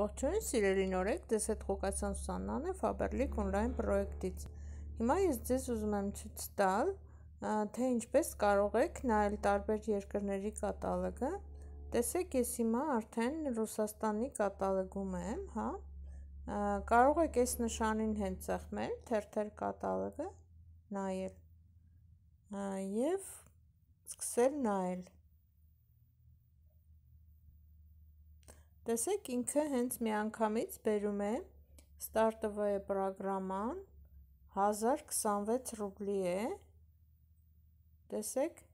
Ողջույն սիրելի նորեկ, դες հետ Ղուկասյան Սուսաննան է Faberlic online պրոյեկտից։ Հիմա ես ձեզ ուզում եմ ցույց տալ, թե ինչպես կարող եք նայել տարբեր երկրների կատալոգը։ Տեսեք, ես հիմա արդեն Ռուսաստանի կատալոգում եմ, հա։ Կարող եք այս նշանին հենց ցախմել թերթեր կատալոգը նայել։ Եվ սկսել նայել։ Ա, Տեսեք ինքը հենց միանգամից բերում է ստարտովե պրագրաման 1026 ռուբլի է։ Տեսեք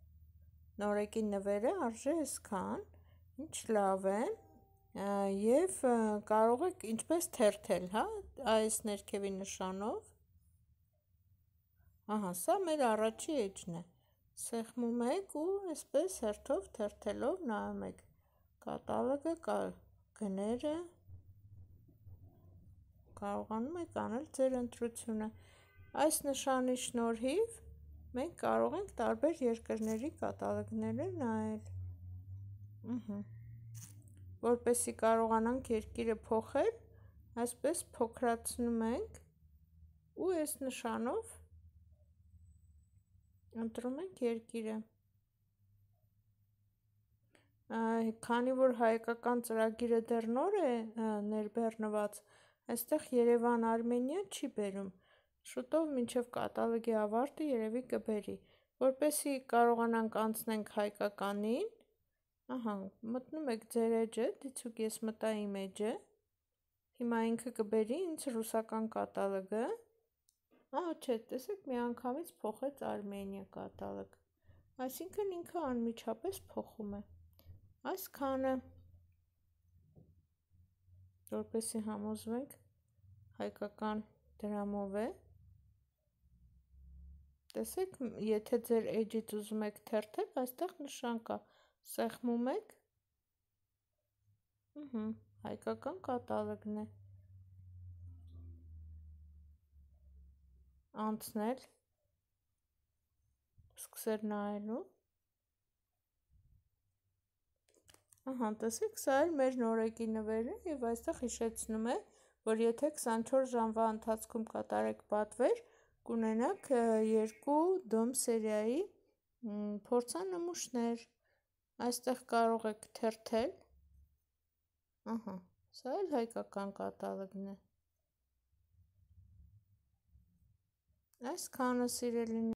նորեկի նվերը արժե այսքան, ինչ լավ է։ Եվ կարող եք ինչպես թերթել, հա, այս ներքևի նշանով։ Ահա, սա մեր առաջի էջն է։ Սեղմում եք ու այսպես հերթով թերթելով նայում եք։ Կատալոգը կա, կա գները կարողանում եք անել ձեր ընտրությունը։ Այս նշանի շնորհիվ մենք կարող ենք տարբեր երկրների կատալոգները նայել։ Ահա որպեսի կարողանանք երկիրը փոխել, այսպես փոքրացնում ենք ու այս նշանով ընտրում ենք երկիրը։ Քանի որ հայկական ծրագիրը դեռ նոր է ներբեռնված, այստեղ Երևան-Արմենիա չի բերում, շուտով մինչև կատալոգի ավարտը երևի կբերի, որպեսզի կարողանանք անցնենք հայկականին։ Ահա, մտնում եք ձեր էջը, դիցուք ես մտա իմ էջը։ Հիմա ինքը կբերի ինձ ռուսական կատալոգը։ Ահա, չէ, տեսեք, միանգամից փոխեց Արմենիա կատալոգ։ Այսինքն ինքը անմիջապես փոխում է։ Ա, այսքանը, որպեսի համոզվենք հայկական դրամով է, տեսեք, եթե ձեր էջից ուզում եք թերթել, այստեղ նշան կա, սեղմում եք, հայկական կատալոգն է, անցնել, սկսեր նայելու, Ահա, տեսեք, սա էլ մեր նորեկի նվերն է եւ այստեղ հիշեցնում է, որ եթե 24 ժամվա ընթացքում կատարեք պատվեր, կունենաք երկու դոմ սերիայի փորձանմուշներ։ Այստեղ կարող եք թերթել։ Ահա, սա էլ հայկական կատալոգն է։ Այսքանը սիրելին